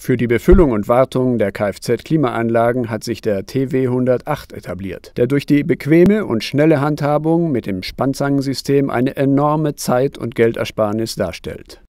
Für die Befüllung und Wartung der Kfz-Klimaanlagen hat sich der TW 108 etabliert, der durch die bequeme und schnelle Handhabung mit dem Spannsangensystem eine enorme Zeit- und Geldersparnis darstellt.